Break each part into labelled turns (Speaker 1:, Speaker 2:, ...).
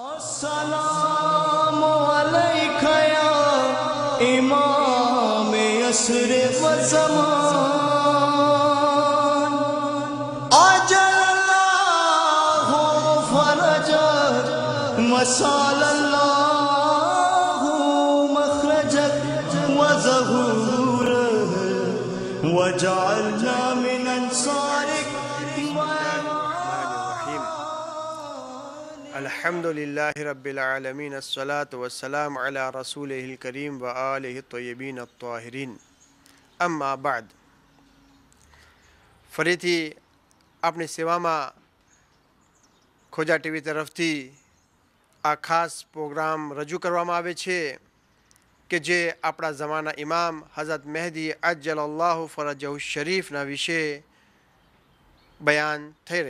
Speaker 1: السلام عليك يا إمام يسر والزمان أجل الله فرجا وسال الله مخرجا وزهورا وجعلنا من أنصار الحمد لله رب العالمين الصلاة والسلام على رسوله الكريم وآله الطيبين الطاهرين أما بعد فريتي આપણી સેવામાં खोजा टीवी तरफ थी आ खास प्रोग्राम रजू कर છે કે જે આપણા જમાના ઇમામ હઝરત મહેદી અજ્જલ અલ્લાહ ફરજહુ શરીફના વિશે બયાન થઈ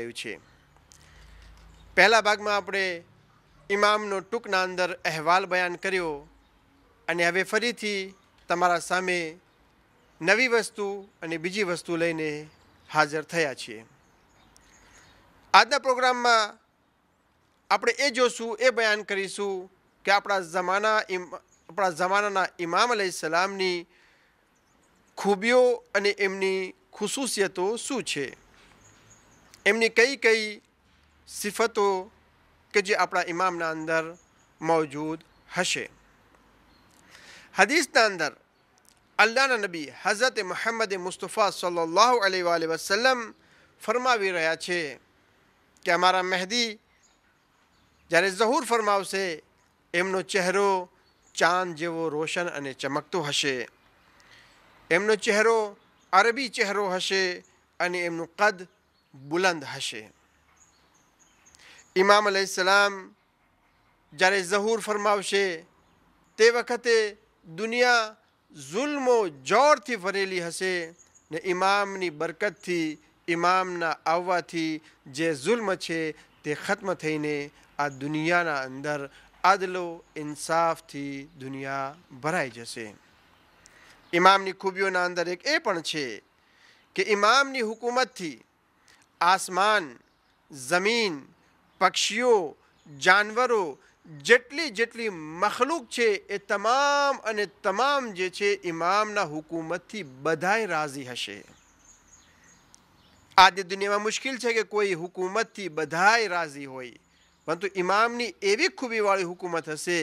Speaker 1: પહેલા ભાગમાં આપણે ઇમામનો ટૂંકના અંદર અહેવાલ બયાન કર્યો અને હવે ફરીથી તમારા સામે નવી વસ્તુ અને બીજી વસ્તુ લઈને હાજર થયા છીએ આજના પ્રોગ્રામમાં આપણે એ જોશું એ બયાન કરીશું કે આપણા જમાના આપણા જમાનાના ઇમામ અલી સલામની ખૂબીઓ અને એમની ખુશુસિયતો શું છે એમની કઈ કઈ સિફતો કે જે આપણા ઇમામના અંદર મોજૂદ હશે હદીસના અંદર અલ્લાહના નબી હઝરત મોહમ્મદ મુસ્તફા સલ્લાહ અલી વસલમ ફરમાવી રહ્યા છે કે અમારા મહેદી જ્યારે ઝહૂર ફરમાવશે એમનો ચહેરો ચાંદ જેવો રોશન અને ચમકતો હશે એમનો ચહેરો અરબી ચહેરો હશે અને એમનું કદ બુલંદ હશે ઇમામ અલૈહિસલામ જ્યારે ઝહૂર ફરમાવશે તે વખતે દુનિયા જુલ્મો જોરથી ભરેલી હશે ને ઇમામની બરકતથી ઇમામના આવવાથી જે જુલ્મ છે તે ખત્મ થઈને આ દુનિયાના અંદર આદલો ઇન્સાફથી દુનિયા ભરાઈ જશે ઇમામની ખૂબીઓના અંદર એક એ પણ છે કે ઇમામની હુકુમતથી આસમાન જમીન પક્ષીઓ જાનવરો જેટલી જેટલી મખલુક છે એ તમામ અને તમામ જે છે ઇમામના હુકુમતથી બધાય રાજી હશે આજે દુનિયામાં મુશ્કેલ છે કે કોઈ હુકુમતથી બધાય રાજી હોય પરંતુ ઇમામની એવી ખૂબીવાળી હુકુમત હશે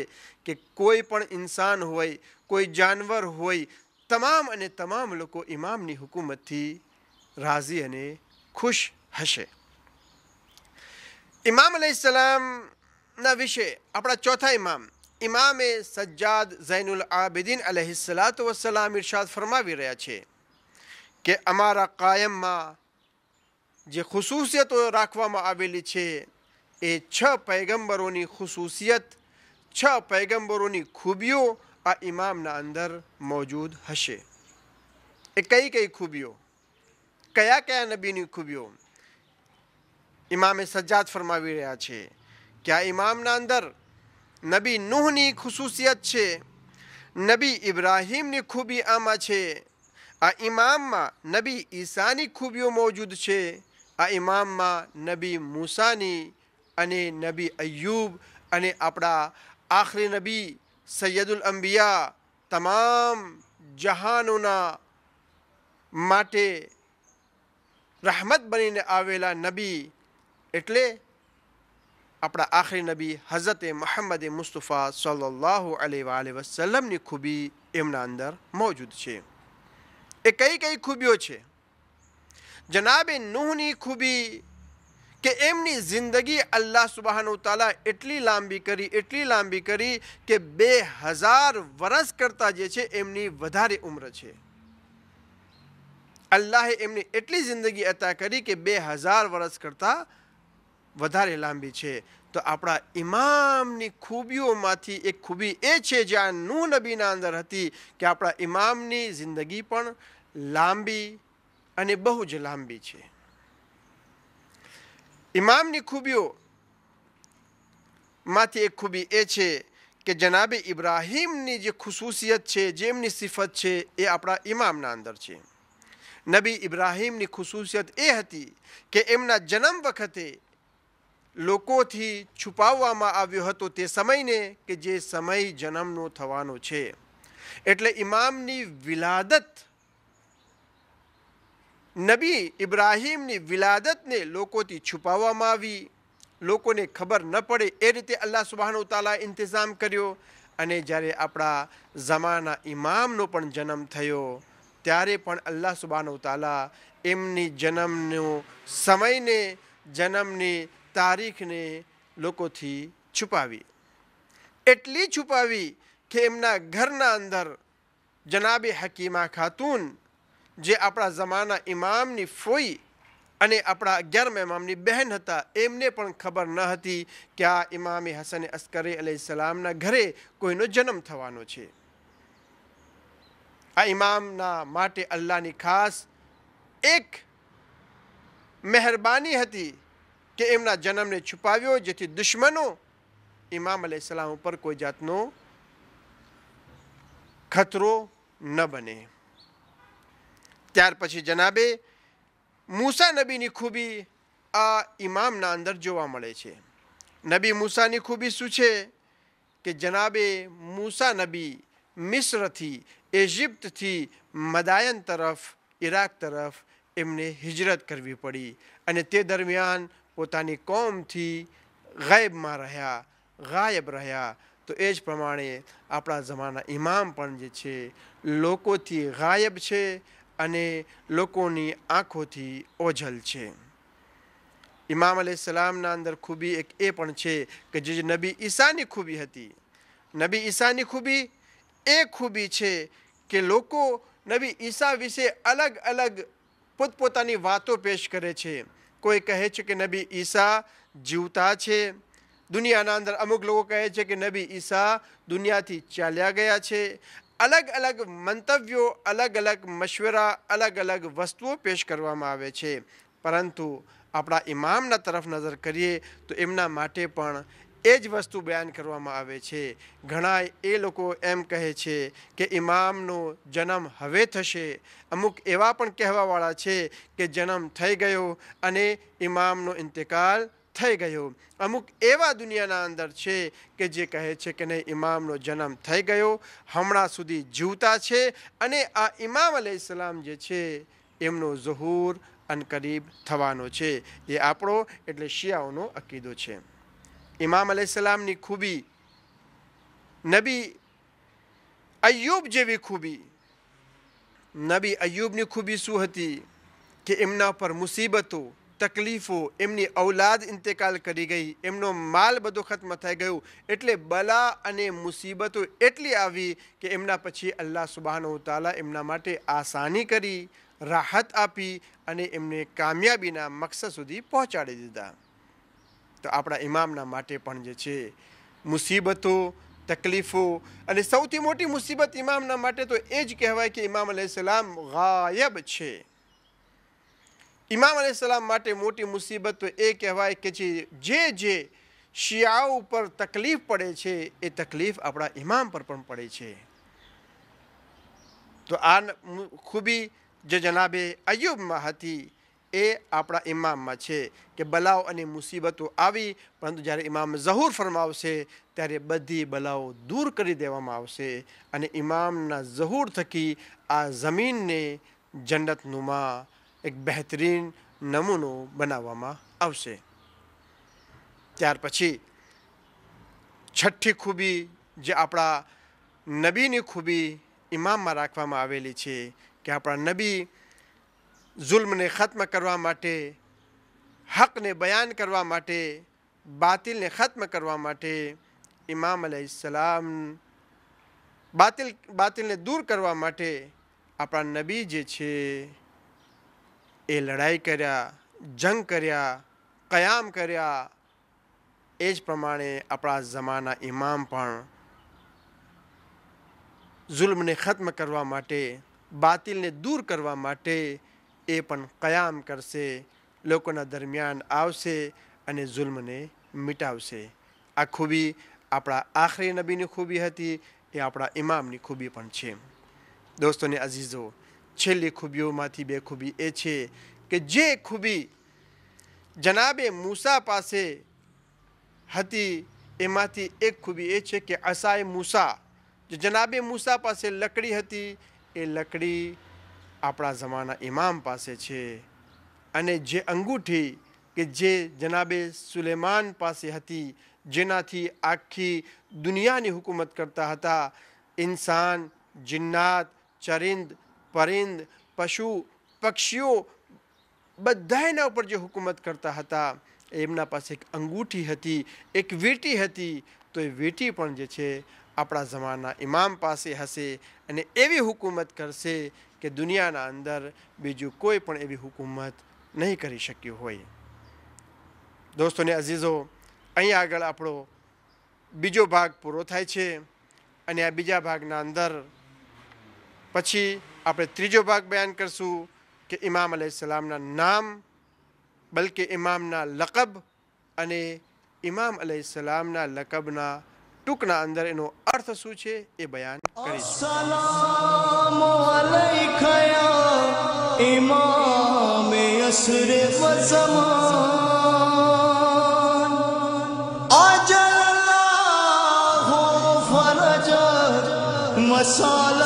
Speaker 1: કે કોઈ પણ ઇન્સાન હોય કોઈ જાનવર હોય તમામ અને તમામ લોકો ઇમામની હુકુમતથી રાજી અને ખુશ હશે ઇમામ અલહિસલામના વિશે આપણા ચોથા ઇમામ ઇમામે સજ્જાદ ઝૈનુલ આબિદીન અલહિસલાત વસલામ ઇરશાદ ફરમાવી રહ્યા છે કે અમારા કાયમમાં જે ખુસૂસિયતો રાખવામાં આવેલી છે એ છ પૈગંબરોની ખુસૂસિયત છ પૈગંબરોની ખૂબીઓ આ ઇમામના અંદર મોજૂદ હશે એ કઈ કઈ ખૂબીઓ કયા કયા નબીની ખૂબીઓ ઇમામે સજ્જાદ ફરમાવી રહ્યા છે કે આ ઇમામના અંદર નબી નૂહની ખુશુસિયત છે નબી ઇબ્રાહીમની ખૂબી આમાં છે આ ઇમામમાં નબી ઈસાની ખૂબીઓ મોજૂદ છે આ ઇમામમાં નબી મૂસાની અને નબી અયુબ અને આપણા આખરી નબી સૈયદુલ અંબિયા તમામ જહાનોના માટે રહમત બનીને આવેલા નબી એટલે આપણા આખરી નબી હઝરત મહમ્મદ મુસ્તફા સલ્લાહુ અલી વસલમની ખૂબી એમના અંદર મોજૂદ છે એ કઈ કઈ ખૂબીઓ છે જનાબે નૂહની ખૂબી કે એમની જિંદગી અલ્લાહ સુબહાનુ તાલા એટલી લાંબી કરી એટલી લાંબી કરી કે બે હજાર વર્ષ કરતાં જે છે એમની વધારે ઉંમર છે અલ્લાહે એમની એટલી જિંદગી અતા કરી કે બે હજાર વર્ષ કરતાં વધારે લાંબી છે તો આપણા ઇમામની ખૂબીઓમાંથી એક ખૂબી એ છે જે આ નૂ નબીના અંદર હતી કે આપણા ઇમામની જિંદગી પણ લાંબી અને બહુ જ લાંબી છે ઇમામની ખૂબીઓ માંથી એક ખૂબી એ છે કે જનાબી ઇબ્રાહીમની જે ખુશુસિયત છે જેમની સિફત છે એ આપણા ઇમામના અંદર છે નબી ઇબ્રાહીમની ખુશુસિયત એ હતી કે એમના જન્મ વખતે લોકોથી છુપાવવામાં આવ્યો હતો તે સમયને કે જે સમય જન્મનો થવાનો છે એટલે ઇમામની વિલાદત નબી ઇબ્રાહીમની વિલાદતને લોકોથી છુપાવવામાં આવી લોકોને ખબર ન પડે એ રીતે અલ્લાહ સુબહાનુ તાલા ઇંતજામ કર્યો અને જ્યારે આપણા જમાના ઇમામનો પણ જન્મ થયો ત્યારે પણ અલ્લાહ સુબહાનુ તાલા એમની જન્મનો સમયને જન્મની તારીખને લોકોથી છુપાવી એટલી છુપાવી કે એમના ઘરના અંદર જનાબે હકીમા ખાતુન જે આપણા જમાના ઇમામની ફોઈ અને આપણા અગિયારમા ઇમામની બહેન હતા એમને પણ ખબર ન હતી કે આ ઇમામે હસન અસ્કરી અલહીસલામના ઘરે કોઈનો જન્મ થવાનો છે આ ઇમામના માટે અલ્લાહની ખાસ એક મહેરબાની હતી કે એમના જન્મને છુપાવ્યો જેથી દુશ્મનો ઇમામ અલૈહિસ્સલામ ઉપર કોઈ જાતનો ખતરો ન બને ત્યાર પછી જનાબે મૂસા નબીની ખૂબી આ ઇમામના અંદર જોવા મળે છે નબી મૂસાની ખૂબી શું છે કે જનાબે મૂસા નબી મિસ્રથી ઇજિપ્તથી મદાયન તરફ ઇરાક તરફ એમને હિજરત કરવી પડી અને તે દરમિયાન પોતાની કોમથી ગાયબમાં રહ્યા ગાયબ રહ્યા તો એ જ પ્રમાણે આપણા જમાના ઇમામ પણ જે છે લોકોથી ગાયબ છે અને લોકોની આંખોથી ઓઝલ છે ઇમામ અલી સલામના અંદર ખૂબી એક એ પણ છે કે જે નબી ઈસાની ખૂબી હતી નબી ઈસાની ખૂબી એ ખૂબી છે કે લોકો નબી ઈસા વિશે અલગ અલગ પોતપોતાની વાતો પેશ કરે છે કોઈ કહે છે કે નબી ઈસા જીવતા છે દુનિયાના અંદર અમુક લોકો કહે છે કે નબી ઈસા દુનિયાથી ચાલ્યા ગયા છે અલગ અલગ મંતવ્યો અલગ અલગ મશવરા અલગ અલગ વસ્તુઓ પેશ કરવામાં આવે છે પરંતુ આપણા ઇમામના તરફ નજર કરીએ તો એમના માટે પણ એ જ વસ્તુ બયાન કરવામાં આવે છે ઘણા એ લોકો એમ કહે છે કે ઇમામનો જન્મ હવે થશે અમુક એવા પણ કહેવાવાળા છે કે જન્મ થઈ ગયો અને ઇમામનો ઇન્તેકાલ થઈ ગયો અમુક એવા દુનિયાના અંદર છે કે જે કહે છે કે નહીં ઇમામનો જન્મ થઈ ગયો હમણાં સુધી જીવતા છે અને આ ઇમામ અલૈહિસ્સલામ જે છે એમનો ઝહૂર અનકરીબ થવાનો છે એ આપણો એટલે શિયાઓનો અકીદો છે ઇમામ અલૈહિસલામની ખૂબી નબી અયુબ જેવી ખૂબી નબી અયુબની ખૂબી શું હતી કે એમના પર મુસીબતો તકલીફો એમની ઔલાદ ઇન્તેકાલ કરી ગઈ એમનો માલ બધો ખત્મ થઈ ગયો એટલે બલા અને મુસીબતો એટલી આવી કે એમના પછી અલ્લાહ સુબાનો તાલા એમના માટે આસાની કરી રાહત આપી અને એમને કામયાબીના મકસદ સુધી પહોંચાડી દીધા તો આપણા ઇમામના માટે પણ જે છે મુસીબતો તકલીફો અને સૌથી મોટી મુસીબત ઇમામના માટે તો એ જ કહેવાય કે ઇમામ સલામ ગાયબ છે ઇમામ સલામ માટે મોટી મુસીબત તો એ કહેવાય કે જે જે શિયાઓ ઉપર તકલીફ પડે છે એ તકલીફ આપણા ઇમામ પર પણ પડે છે તો આ ખૂબી જે જનાબે અયુબમાં હતી એ આપણા ઇમામમાં છે કે બલાઓ અને મુસીબતો આવી પરંતુ જ્યારે ઇમામ ઝહૂર ફરમાવશે ત્યારે બધી બલાઓ દૂર કરી દેવામાં આવશે અને ઇમામના ઝહૂર થકી આ જમીનને જન્નતનુમાં એક બહેતરીન નમૂનો બનાવવામાં આવશે ત્યાર પછી છઠ્ઠી ખૂબી જે આપણા નબીની ખૂબી ઇમામમાં રાખવામાં આવેલી છે કે આપણા નબી ਜ਼ੁਲમને ખત્મ કરવા માટે હકને બયાન કરવા માટે બાતિલને ખત્મ કરવા માટે ઇમામ અલૈહિસ્સલામ બાતિલ બાતિલને દૂર કરવા માટે આપણા નબી જે છે એ લડાઈ કર્યા જંગ કર્યા કયામ કર્યા એ જ પ્રમાણે આપણા જમાના ઇમામ પણ જુલ્મને ખત્મ કરવા માટે બાતિલને દૂર કરવા માટે એ પણ કયામ કરશે લોકોના દરમિયાન આવશે અને જુલ્મને મિટાવશે આ ખૂબી આપણા આખરી નબીની ખૂબી હતી એ આપણા ઇમામની ખૂબી પણ છે દોસ્તોને અઝીઝો છેલ્લી ખૂબીઓમાંથી બે ખૂબી એ છે કે જે ખૂબી જનાબે મૂસા પાસે હતી એમાંથી એક ખૂબી એ છે કે અસાય મૂસા જે જનાબે મૂસા પાસે લકડી હતી એ લકડી આપણા જમાના ઇમામ પાસે છે અને જે અંગૂઠી કે જે જનાબે સુલેમાન પાસે હતી જેનાથી આખી દુનિયાની હુકુમત કરતા હતા ઇન્સાન જિન્નાત ચરિંદ પરિંદ પશુ પક્ષીઓ બધા એના ઉપર જે હુકુમત કરતા હતા એમના પાસે એક અંગૂઠી હતી એક વીંટી હતી તો એ વીંટી પણ જે છે આપણા જમાના ઇમામ પાસે હશે અને એવી હુકુમત કરશે કે દુનિયાના અંદર બીજું કોઈ પણ એવી હુકુમત નહીં કરી શક્યું હોય દોસ્તોને અઝીઝો અહીં આગળ આપણો બીજો ભાગ પૂરો થાય છે અને આ બીજા ભાગના અંદર પછી આપણે ત્રીજો ભાગ બયાન કરશું કે ઇમામ અલૈહિસલામના નામ બલકે ઇમામના લકબ અને ઇમામ અલૈહિસલામના લકબના ટૂંકના અંદર એનો અર્થ શું છે એ બયાન કરી મસાલ